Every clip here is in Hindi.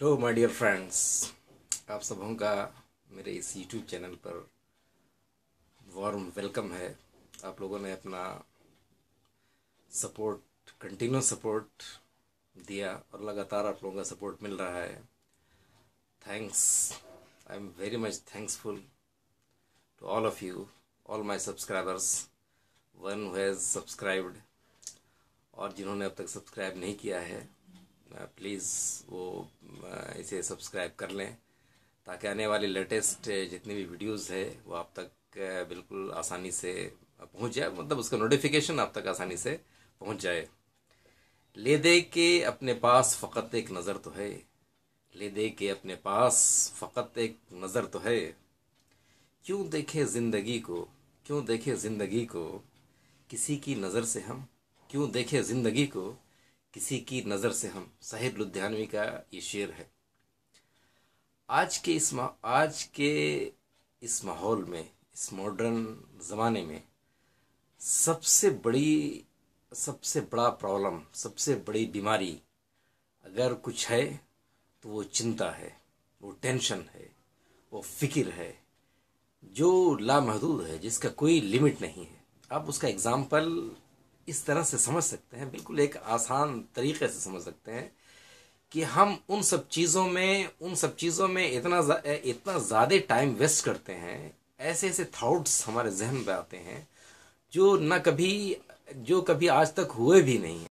हेलो माय डियर फ्रेंड्स आप सबों का मेरे इस यूट्यूब चैनल पर वार्म वेलकम है आप लोगों ने अपना सपोर्ट कंटिन्यू सपोर्ट दिया और लगातार आप लोगों का सपोर्ट मिल रहा है thanks I am very much thanksful to all of you all my subscribers one has subscribed और जिन्होंने अब तक सब्सक्राइब नहीं किया है प्लीज़ uh, वो uh, इसे सब्सक्राइब कर लें ताकि आने वाली लेटेस्ट uh, जितनी भी वीडियोस है वो आप तक बिल्कुल आसानी से पहुंच जाए मतलब उसका नोटिफिकेशन आप तक आसानी से पहुंच जाए ले दे के अपने पास फ़कत एक नज़र तो है ले दे के अपने पास फ़कत एक नज़र तो है क्यों देखे ज़िंदगी को क्यों देखे ज़िंदगी को किसी की नज़र से हम क्यों देखे ज़िंदगी को किसी की नज़र से हम साहिब लुधियानवी का ये शेर है आज के इस आज के इस माहौल में इस मॉडर्न ज़माने में सबसे बड़ी सबसे बड़ा प्रॉब्लम सबसे बड़ी बीमारी अगर कुछ है तो वो चिंता है वो टेंशन है वो फिक्र है जो लामहदूद है जिसका कोई लिमिट नहीं है आप उसका एग्ज़ाम्पल इस तरह से समझ सकते हैं बिल्कुल एक आसान तरीके से समझ सकते हैं कि हम उन सब चीज़ों में उन सब चीज़ों में इतना इतना ज़्यादा टाइम वेस्ट करते हैं ऐसे ऐसे थाट्स हमारे जहन में आते हैं जो ना कभी जो कभी आज तक हुए भी नहीं हैं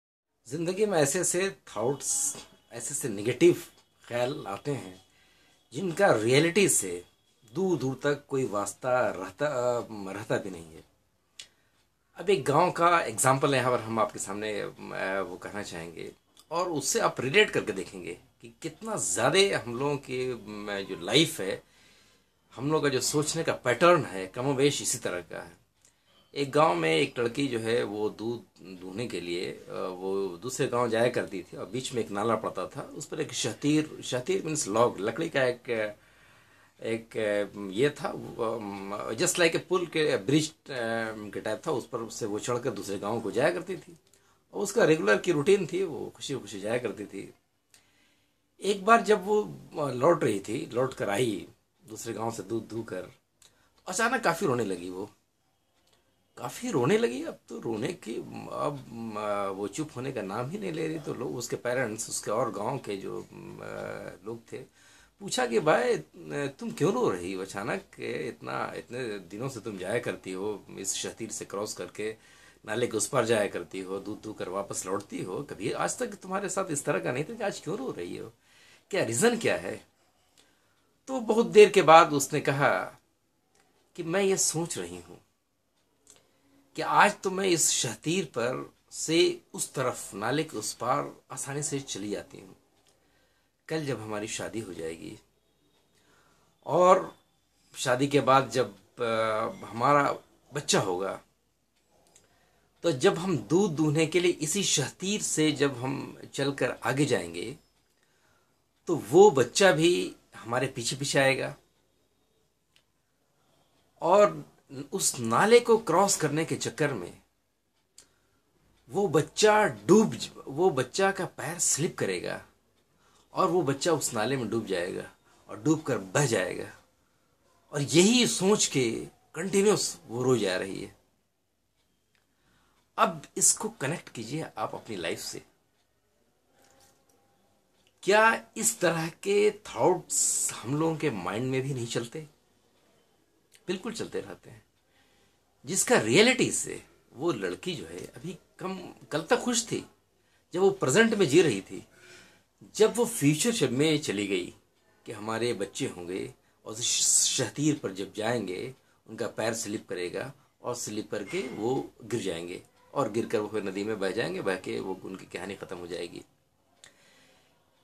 ज़िंदगी में ऐसे ऐसे थाट्स ऐसे ऐसे निगेटिव ख्याल आते हैं जिनका रियलिटी से दूर दूर तक कोई वास्ता रहता रहता भी नहीं है अब एक गांव का एग्जाम्पल यहाँ पर हम आपके सामने वो कहना चाहेंगे और उससे आप रिलेट करके देखेंगे कि कितना ज़्यादा हम लोगों की जो लाइफ है हम लोग का जो सोचने का पैटर्न है कमोवेश इसी तरह का है एक गांव में एक लड़की जो है वो दूध दूहने के लिए वो दूसरे गांव जाया करती थी और बीच में एक नाला पड़ता था उस पर एक शतीर शतीर मीन्स लॉग लकड़ी का एक एक ये था जस्ट लाइक ए पुल के ब्रिज के टाइप था उस पर उससे वो चढ़कर दूसरे गाँव को जाया करती थी और उसका रेगुलर की रूटीन थी वो खुशी खुशी जाया करती थी एक बार जब वो लौट रही थी लौट कर आई दूसरे गांव से दूध दू कर अचानक काफ़ी रोने लगी वो काफ़ी रोने लगी अब तो रोने की अब वो चुप होने का नाम ही नहीं ले रही तो लोग उसके पेरेंट्स उसके और गांव के जो लोग थे पूछा कि भाई तुम क्यों रो रही हो अचानक इतना इतने दिनों से तुम जाया करती हो इस शतीर से क्रॉस करके नाले के उस पार जाया करती हो दूध दू कर वापस लौटती हो कभी आज तक तुम्हारे साथ इस तरह का नहीं था कि आज क्यों रो रही हो क्या रीज़न क्या है तो बहुत देर के बाद उसने कहा कि मैं ये सोच रही हूँ कि आज तो मैं इस शतीर पर से उस तरफ नाले के उस पार आसानी से चली जाती हूँ कल जब हमारी शादी हो जाएगी और शादी के बाद जब आ, हमारा बच्चा होगा तो जब हम दूध दूहने के लिए इसी शहतीर से जब हम चलकर आगे जाएंगे तो वो बच्चा भी हमारे पीछे पीछे आएगा और उस नाले को क्रॉस करने के चक्कर में वो बच्चा डूब वो बच्चा का पैर स्लिप करेगा और वो बच्चा उस नाले में डूब जाएगा और डूब कर बह जाएगा और यही सोच के कंटिन्यूस वो रो जा रही है अब इसको कनेक्ट कीजिए आप अपनी लाइफ से क्या इस तरह के थॉट्स हम लोगों के माइंड में भी नहीं चलते बिल्कुल चलते रहते हैं जिसका रियलिटी से वो लड़की जो है अभी कम कल तक खुश थी जब वो प्रेजेंट में जी रही थी जब वो फ्यूचर में चली गई कि हमारे बच्चे होंगे और शहतीर पर जब जाएंगे उनका पैर स्लिप करेगा और स्लिप करके वो गिर जाएंगे और गिर कर वो फिर नदी में बह जाएंगे बह के वो उनकी कहानी ख़त्म हो जाएगी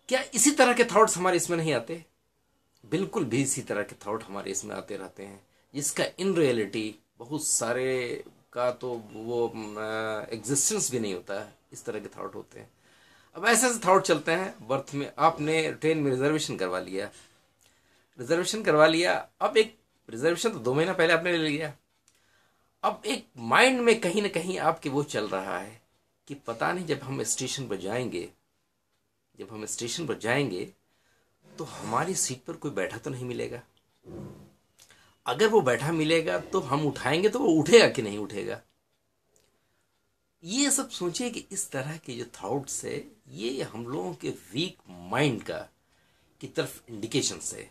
क्या इसी तरह के थॉट्स हमारे इसमें नहीं आते बिल्कुल भी इसी तरह के थॉट हमारे इसमें आते रहते हैं जिसका इन रियलिटी बहुत सारे का तो वो एग्जिस्टेंस भी नहीं होता इस तरह के थॉट होते हैं अब ऐसे ऐसे थॉट चलते हैं बर्थ में आपने ट्रेन में रिजर्वेशन करवा लिया रिजर्वेशन करवा लिया अब एक रिजर्वेशन तो दो महीना पहले आपने ले लिया अब एक माइंड में कहीं ना कहीं आपके वो चल रहा है कि पता नहीं जब हम स्टेशन पर जाएंगे जब हम स्टेशन पर जाएंगे तो हमारी सीट पर कोई बैठा तो नहीं मिलेगा अगर वो बैठा मिलेगा तो हम उठाएंगे तो वो उठेगा कि नहीं उठेगा ये सब सोचिए कि इस तरह के जो थॉट्स है ये हम लोगों के वीक माइंड का की तरफ इंडिकेशंस है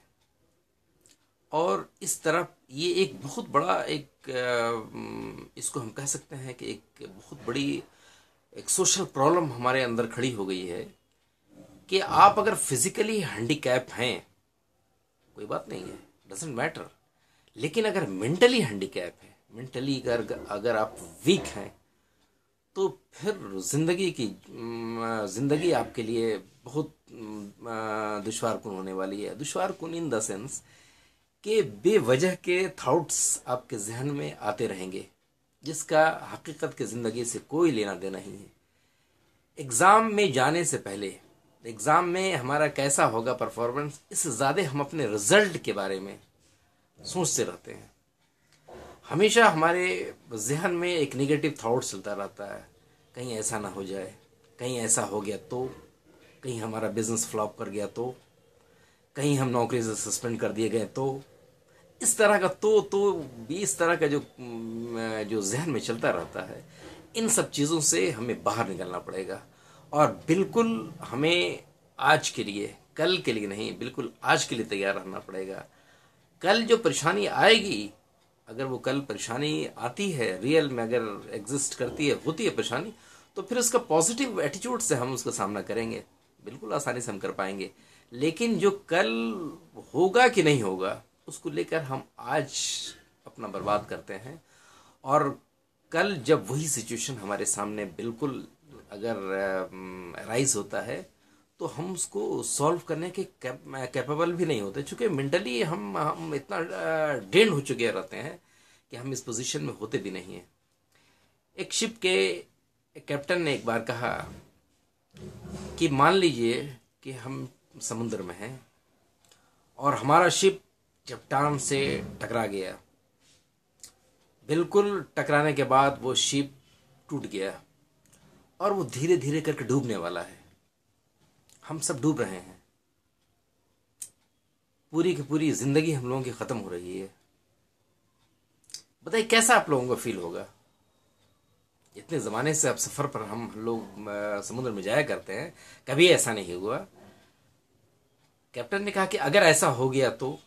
और इस तरफ ये एक बहुत बड़ा एक इसको हम कह सकते हैं कि एक बहुत बड़ी एक सोशल प्रॉब्लम हमारे अंदर खड़ी हो गई है कि आप अगर फिजिकली हैंडीकैप हैं कोई बात नहीं है डजेंट मैटर लेकिन अगर मेंटली हैंडीकैप है मेंटली अगर अगर आप वीक हैं तो फिर ज़िंदगी की ज़िंदगी आपके लिए बहुत दुशार कन होने वाली है दुशार कन इन द सेंस के बेवजह के थाउट्स आपके जहन में आते रहेंगे जिसका हकीकत के ज़िंदगी से कोई लेना देना ही है एग्ज़ाम में जाने से पहले एग्ज़ाम में हमारा कैसा होगा परफॉर्मेंस इससे ज़्यादा हम अपने रिज़ल्ट के बारे में सोचते रहते हैं हमेशा हमारे जहन में एक नेगेटिव थाट चलता रहता है कहीं ऐसा ना हो जाए कहीं ऐसा हो गया तो कहीं हमारा बिजनेस फ्लॉप कर गया तो कहीं हम नौकरी से सस्पेंड कर दिए गए तो इस तरह का तो तो भी इस तरह का जो जो जहन में चलता रहता है इन सब चीज़ों से हमें बाहर निकलना पड़ेगा और बिल्कुल हमें आज के लिए कल के लिए नहीं बिल्कुल आज के लिए तैयार रहना पड़ेगा कल जो परेशानी आएगी अगर वो कल परेशानी आती है रियल में अगर एग्जिस्ट करती है होती है परेशानी तो फिर उसका पॉजिटिव एटीट्यूड से हम उसका सामना करेंगे बिल्कुल आसानी से हम कर पाएंगे लेकिन जो कल होगा कि नहीं होगा उसको लेकर हम आज अपना बर्बाद करते हैं और कल जब वही सिचुएशन हमारे सामने बिल्कुल अगर राइज होता है तो हम उसको सॉल्व करने के कैपेबल भी नहीं होते चूँकि मेंटली हम हम इतना डेंड हो चुके रहते हैं कि हम इस पोजीशन में होते भी नहीं हैं एक शिप के एक कैप्टन ने एक बार कहा कि मान लीजिए कि हम समुद्र में हैं और हमारा शिप चप्टान से टकरा गया बिल्कुल टकराने के बाद वो शिप टूट गया और वो धीरे धीरे करके डूबने वाला है हम सब डूब रहे हैं पूरी की पूरी जिंदगी हम लोगों की खत्म हो रही है बताइए कैसा आप लोगों को फील होगा इतने ज़माने से आप सफ़र पर हम लोग समुद्र में जाया करते हैं कभी ऐसा नहीं हुआ कैप्टन ने कहा कि अगर ऐसा हो गया तो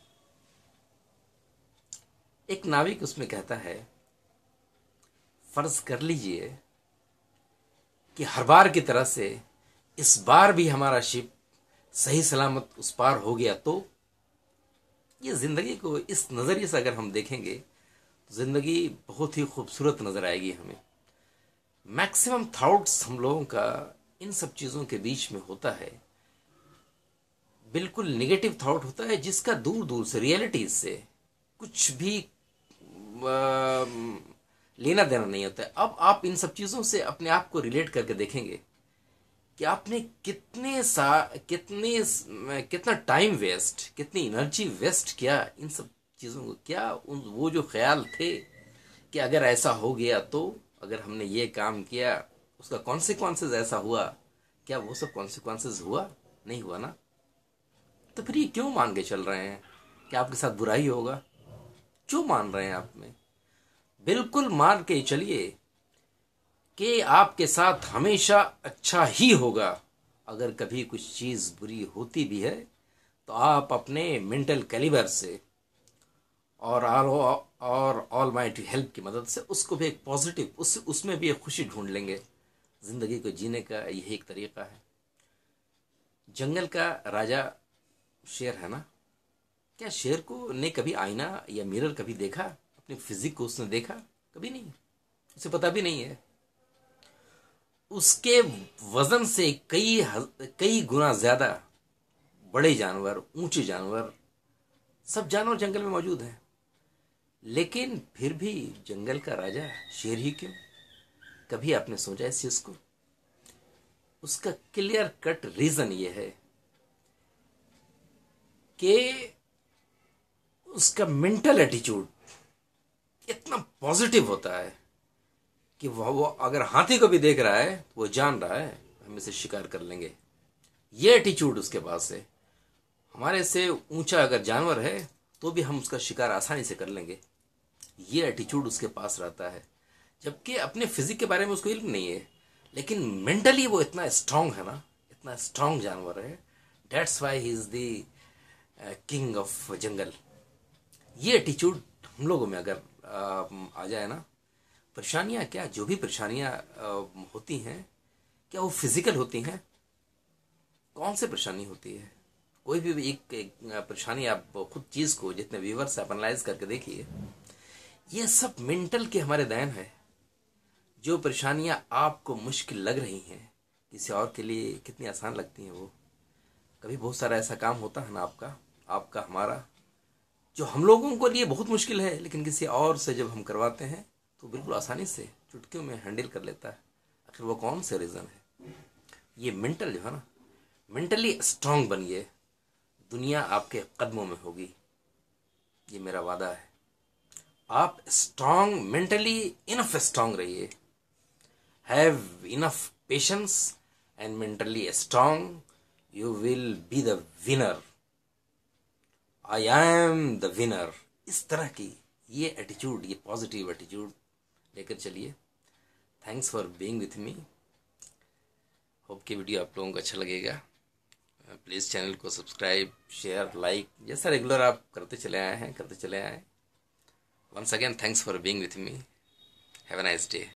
एक नाविक उसमें कहता है फर्ज कर लीजिए कि हर बार की तरह से इस बार भी हमारा शिप सही सलामत उस पार हो गया तो ये ज़िंदगी को इस नज़रिए से अगर हम देखेंगे तो ज़िंदगी बहुत ही खूबसूरत नज़र आएगी हमें मैक्सिमम थाट्स हम लोगों का इन सब चीज़ों के बीच में होता है बिल्कुल निगेटिव थाट होता है जिसका दूर दूर से रियलिटी से कुछ भी आ, लेना देना नहीं होता है अब आप इन सब चीज़ों से अपने आप को रिलेट करके देखेंगे कि आपने कितने सा कितने कितना टाइम वेस्ट कितनी एनर्जी वेस्ट किया इन सब चीज़ों को क्या उन वो जो ख्याल थे कि अगर ऐसा हो गया तो अगर हमने ये काम किया उसका कॉन्सिक्वेंसेस ऐसा हुआ क्या वो सब कॉन्सिक्वेंसेस हुआ नहीं हुआ ना तो फिर ये क्यों मान के चल रहे हैं कि आपके साथ बुराई होगा क्यों मान रहे हैं आप में बिल्कुल मान के चलिए कि आपके साथ हमेशा अच्छा ही होगा अगर कभी कुछ चीज़ बुरी होती भी है तो आप अपने मेंटल कैलिबर से और आल और ऑल माई टू हेल्प की मदद से उसको भी एक पॉजिटिव उस उसमें भी एक खुशी ढूंढ लेंगे ज़िंदगी को जीने का यही एक तरीका है जंगल का राजा शेर है ना क्या शेर को ने कभी आईना या मिरर कभी देखा अपनी फिजिक को उसने देखा कभी नहीं उसे पता भी नहीं है उसके वज़न से कई कई गुना ज़्यादा बड़े जानवर ऊंचे जानवर सब जानवर जंगल में मौजूद हैं लेकिन फिर भी जंगल का राजा शेर ही क्यों कभी आपने सोचा इस चीज़ को उसका क्लियर कट रीज़न ये है कि उसका मेंटल एटीट्यूड इतना पॉजिटिव होता है कि वह वो अगर हाथी को भी देख रहा है तो वो जान रहा है हम इसे शिकार कर लेंगे ये एटीट्यूड उसके पास है हमारे से ऊंचा अगर जानवर है तो भी हम उसका शिकार आसानी से कर लेंगे ये एटीट्यूड उसके पास रहता है जबकि अपने फिजिक के बारे में उसको इल्म नहीं है लेकिन मेंटली वो इतना स्ट्रांग है ना इतना स्ट्रांग जानवर है that's why he is the king of jungle ये एटीट्यूड हम लोगों में अगर आ, um, आ जाए ना परेशानियाँ क्या जो भी परेशानियाँ होती हैं क्या वो फिजिकल होती हैं कौन से परेशानी होती है कोई भी एक, एक परेशानी आप खुद चीज़ को जितने व्यूवर्स आप एनालाइज करके देखिए ये सब मेंटल के हमारे दैन है जो परेशानियां आपको मुश्किल लग रही हैं किसी और के लिए कितनी आसान लगती हैं वो कभी बहुत सारा ऐसा काम होता है ना आपका आपका हमारा जो हम लोगों को लिए बहुत मुश्किल है लेकिन किसी और से जब हम करवाते हैं तो बिल्कुल आसानी से चुटकियों में हैंडल कर लेता है आखिर वो कौन से रीज़न है ये मेंटल जो है ना मेंटली स्ट्रांग बनिए दुनिया आपके कदमों में होगी ये मेरा वादा है आप स्ट्रांग मेंटली इनफ स्ट्रांग रहिए have enough patience and mentally strong you will be the winner I am the winner इस तरह की ये एटीट्यूड ये पॉजिटिव एटीट्यूड लेकर चलिए thanks for being with me hope कि वीडियो आप लोगों को अच्छा लगेगा प्लीज़ uh, चैनल को सब्सक्राइब शेयर लाइक जैसा रेगुलर आप करते चले आए हैं करते चले आए once again thanks for being with me have a nice day